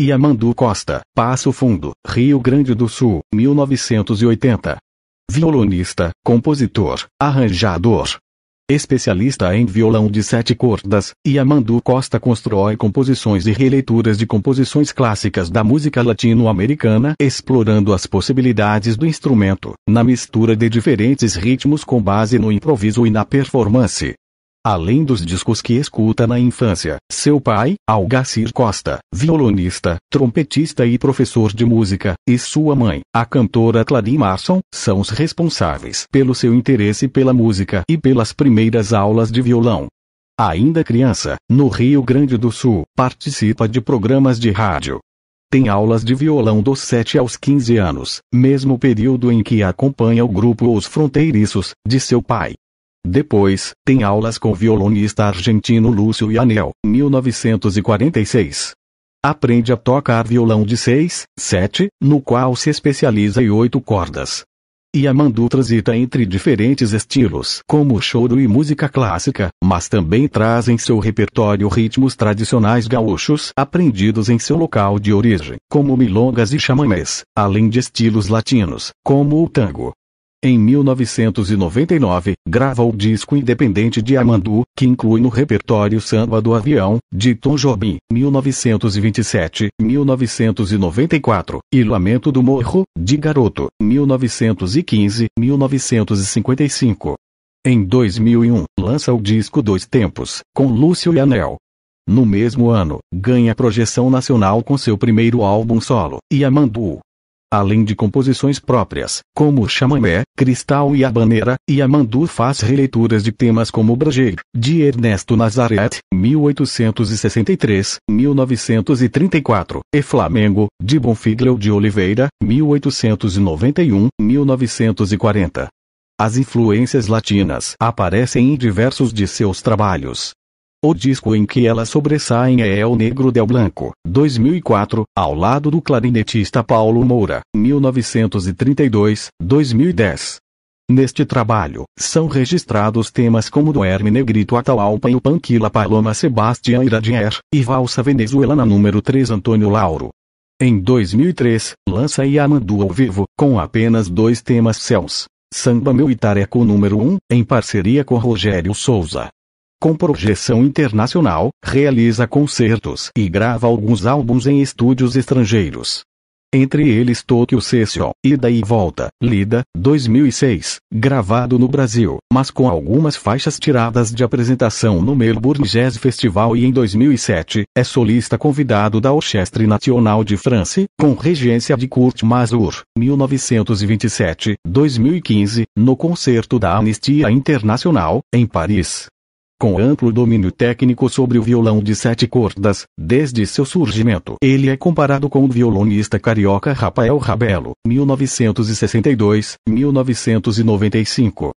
Yamandu Costa, Passo Fundo, Rio Grande do Sul, 1980. Violonista, compositor, arranjador. Especialista em violão de sete cordas, Yamandu Costa constrói composições e releituras de composições clássicas da música latino-americana, explorando as possibilidades do instrumento, na mistura de diferentes ritmos com base no improviso e na performance. Além dos discos que escuta na infância, seu pai, Algacir Costa, violonista, trompetista e professor de música, e sua mãe, a cantora Clarim Marson, são os responsáveis pelo seu interesse pela música e pelas primeiras aulas de violão. Ainda criança, no Rio Grande do Sul, participa de programas de rádio, tem aulas de violão dos 7 aos 15 anos, mesmo período em que acompanha o grupo Os Fronteiriços, de seu pai, depois, tem aulas com o violonista argentino Lúcio Yanel, 1946. Aprende a tocar violão de 6, 7, no qual se especializa em oito cordas. E Mandu transita entre diferentes estilos, como choro e música clássica, mas também traz em seu repertório ritmos tradicionais gaúchos aprendidos em seu local de origem, como milongas e chamamés, além de estilos latinos, como o tango. Em 1999, grava o disco independente de Amandu, que inclui no repertório Samba do Avião, de Tom Jobim, 1927, 1994, e Lamento do Morro, de Garoto, 1915, 1955. Em 2001, lança o disco Dois Tempos, com Lúcio e Anel. No mesmo ano, ganha projeção nacional com seu primeiro álbum solo, Yamandu além de composições próprias, como chamamé, cristal e a bandeira, e Amandu faz releituras de temas como Brajeiro, de Ernesto Nazareth, 1863, 1934, e Flamengo, de Bonfiglio de Oliveira, 1891, 1940. As influências latinas aparecem em diversos de seus trabalhos, o disco em que elas sobressaem é El Negro Del Blanco, 2004, ao lado do clarinetista Paulo Moura, 1932, 2010. Neste trabalho, são registrados temas como do Herme Negrito Atahualpa e o Panquila Paloma Sebastián Iradier, e Valsa Venezuelana número 3 Antônio Lauro. Em 2003, lança Yamandu ao vivo, com apenas dois temas céus. Samba Meu e Tareco número 1, em parceria com Rogério Souza com projeção internacional, realiza concertos e grava alguns álbuns em estúdios estrangeiros. Entre eles Tokyo Session, Ida e Volta, Lida, 2006, gravado no Brasil, mas com algumas faixas tiradas de apresentação no Melbourne Jazz Festival e em 2007, é solista convidado da Orchestre Nacional de France, com regência de Kurt Masur, 1927, 2015, no concerto da Anistia Internacional, em Paris com amplo domínio técnico sobre o violão de sete cordas, desde seu surgimento. Ele é comparado com o violonista carioca Rafael Rabelo, 1962-1995.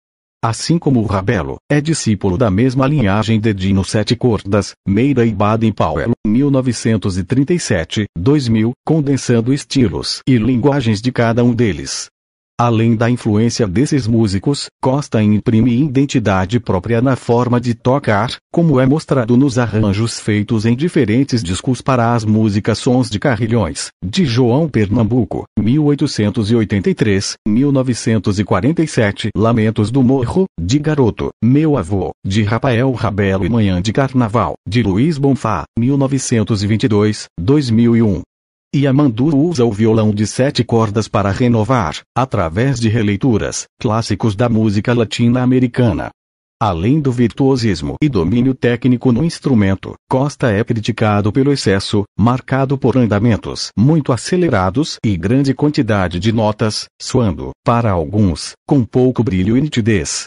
Assim como o Rabelo, é discípulo da mesma linhagem de Dino Sete Cordas, Meira e Baden-Powell, 1937-2000, condensando estilos e linguagens de cada um deles. Além da influência desses músicos, Costa imprime identidade própria na forma de tocar, como é mostrado nos arranjos feitos em diferentes discos para as músicas Sons de Carrilhões, de João Pernambuco, 1883, 1947, Lamentos do Morro, de Garoto, Meu Avô, de Rafael Rabelo e Manhã de Carnaval, de Luiz Bonfá, 1922, 2001, e Amandu usa o violão de sete cordas para renovar, através de releituras, clássicos da música latina-americana. Além do virtuosismo e domínio técnico no instrumento, Costa é criticado pelo excesso, marcado por andamentos muito acelerados e grande quantidade de notas, suando, para alguns, com pouco brilho e nitidez,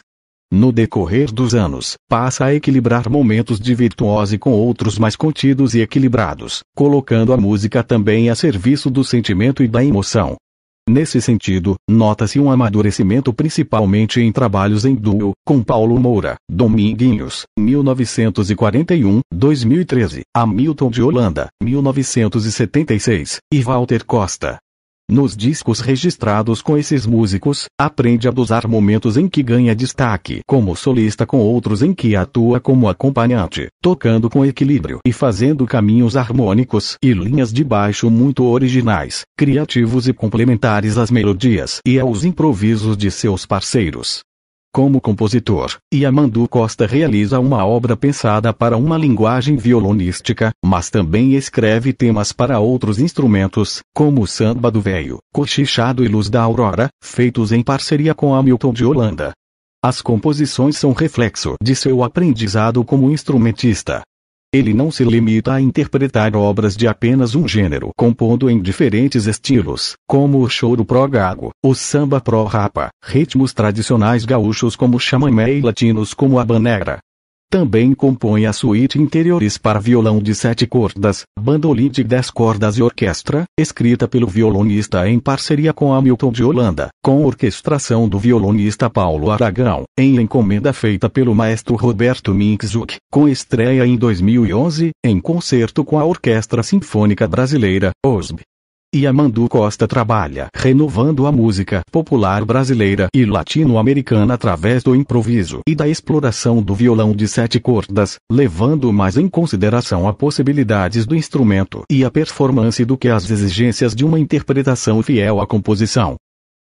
no decorrer dos anos, passa a equilibrar momentos de virtuose com outros mais contidos e equilibrados, colocando a música também a serviço do sentimento e da emoção. Nesse sentido, nota-se um amadurecimento principalmente em trabalhos em duo, com Paulo Moura, Dominguinhos, 1941, 2013, Hamilton de Holanda, 1976, e Walter Costa, nos discos registrados com esses músicos, aprende a dosar momentos em que ganha destaque como solista com outros em que atua como acompanhante, tocando com equilíbrio e fazendo caminhos harmônicos e linhas de baixo muito originais, criativos e complementares às melodias e aos improvisos de seus parceiros. Como compositor, Yamandu Costa realiza uma obra pensada para uma linguagem violonística, mas também escreve temas para outros instrumentos, como o Samba do Véio, Cochichado e Luz da Aurora, feitos em parceria com Hamilton de Holanda. As composições são reflexo de seu aprendizado como instrumentista. Ele não se limita a interpretar obras de apenas um gênero, compondo em diferentes estilos, como o choro pró-gago, o samba pró-rapa, ritmos tradicionais gaúchos como chamamé e latinos como a banera, também compõe a suíte interiores para violão de sete cordas, bandolim de dez cordas e orquestra, escrita pelo violonista em parceria com Hamilton de Holanda, com orquestração do violonista Paulo Aragão, em encomenda feita pelo maestro Roberto Minkzuk, com estreia em 2011, em concerto com a Orquestra Sinfônica Brasileira, OSB e Amandu Costa trabalha renovando a música popular brasileira e latino-americana através do improviso e da exploração do violão de sete cordas, levando mais em consideração as possibilidades do instrumento e a performance do que as exigências de uma interpretação fiel à composição.